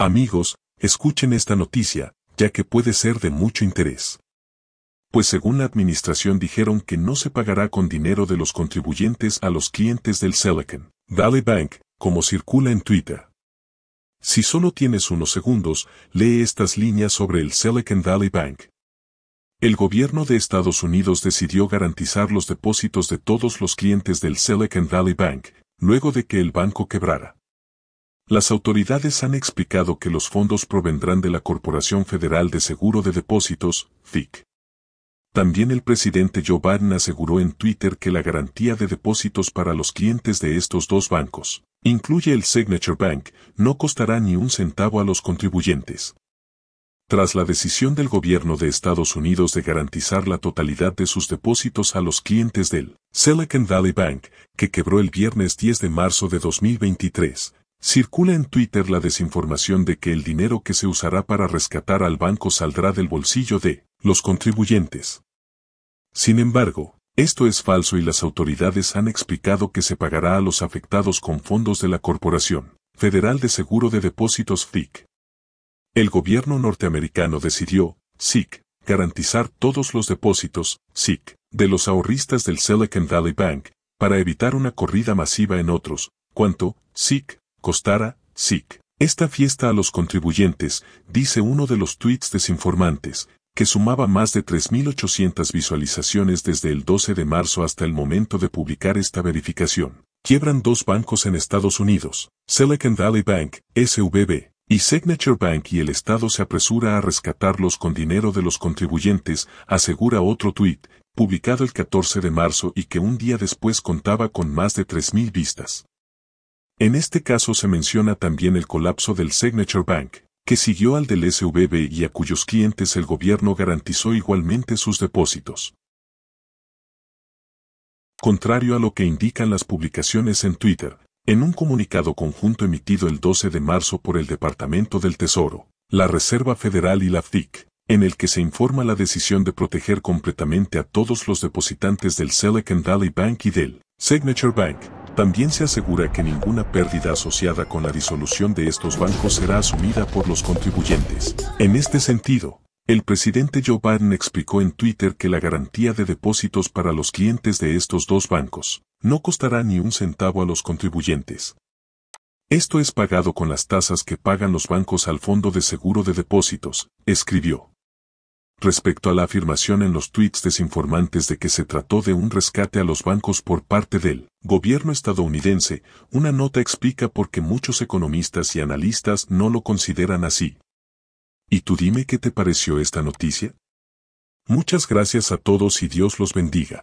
Amigos, escuchen esta noticia, ya que puede ser de mucho interés. Pues según la administración dijeron que no se pagará con dinero de los contribuyentes a los clientes del Silicon Valley Bank, como circula en Twitter. Si solo tienes unos segundos, lee estas líneas sobre el Silicon Valley Bank. El gobierno de Estados Unidos decidió garantizar los depósitos de todos los clientes del Silicon Valley Bank, luego de que el banco quebrara. Las autoridades han explicado que los fondos provendrán de la Corporación Federal de Seguro de Depósitos, FIC. También el presidente Joe Biden aseguró en Twitter que la garantía de depósitos para los clientes de estos dos bancos, incluye el Signature Bank, no costará ni un centavo a los contribuyentes. Tras la decisión del gobierno de Estados Unidos de garantizar la totalidad de sus depósitos a los clientes del Silicon Valley Bank, que quebró el viernes 10 de marzo de 2023, Circula en Twitter la desinformación de que el dinero que se usará para rescatar al banco saldrá del bolsillo de los contribuyentes. Sin embargo, esto es falso y las autoridades han explicado que se pagará a los afectados con fondos de la Corporación Federal de Seguro de Depósitos FIC. El gobierno norteamericano decidió, SIC, garantizar todos los depósitos, SIC, de los ahorristas del Silicon Valley Bank, para evitar una corrida masiva en otros, cuanto, SIC, Costara, SIC. Esta fiesta a los contribuyentes, dice uno de los tweets desinformantes, que sumaba más de 3.800 visualizaciones desde el 12 de marzo hasta el momento de publicar esta verificación. Quiebran dos bancos en Estados Unidos, Silicon Valley Bank, SVB, y Signature Bank y el Estado se apresura a rescatarlos con dinero de los contribuyentes, asegura otro tuit, publicado el 14 de marzo y que un día después contaba con más de 3.000 vistas. En este caso se menciona también el colapso del Signature Bank, que siguió al del SVB y a cuyos clientes el gobierno garantizó igualmente sus depósitos. Contrario a lo que indican las publicaciones en Twitter, en un comunicado conjunto emitido el 12 de marzo por el Departamento del Tesoro, la Reserva Federal y la FDIC, en el que se informa la decisión de proteger completamente a todos los depositantes del Silicon Valley Bank y del Signature Bank, también se asegura que ninguna pérdida asociada con la disolución de estos bancos será asumida por los contribuyentes. En este sentido, el presidente Joe Biden explicó en Twitter que la garantía de depósitos para los clientes de estos dos bancos no costará ni un centavo a los contribuyentes. Esto es pagado con las tasas que pagan los bancos al Fondo de Seguro de Depósitos, escribió respecto a la afirmación en los tweets desinformantes de que se trató de un rescate a los bancos por parte del gobierno estadounidense, una nota explica por qué muchos economistas y analistas no lo consideran así. ¿Y tú dime qué te pareció esta noticia? Muchas gracias a todos y Dios los bendiga.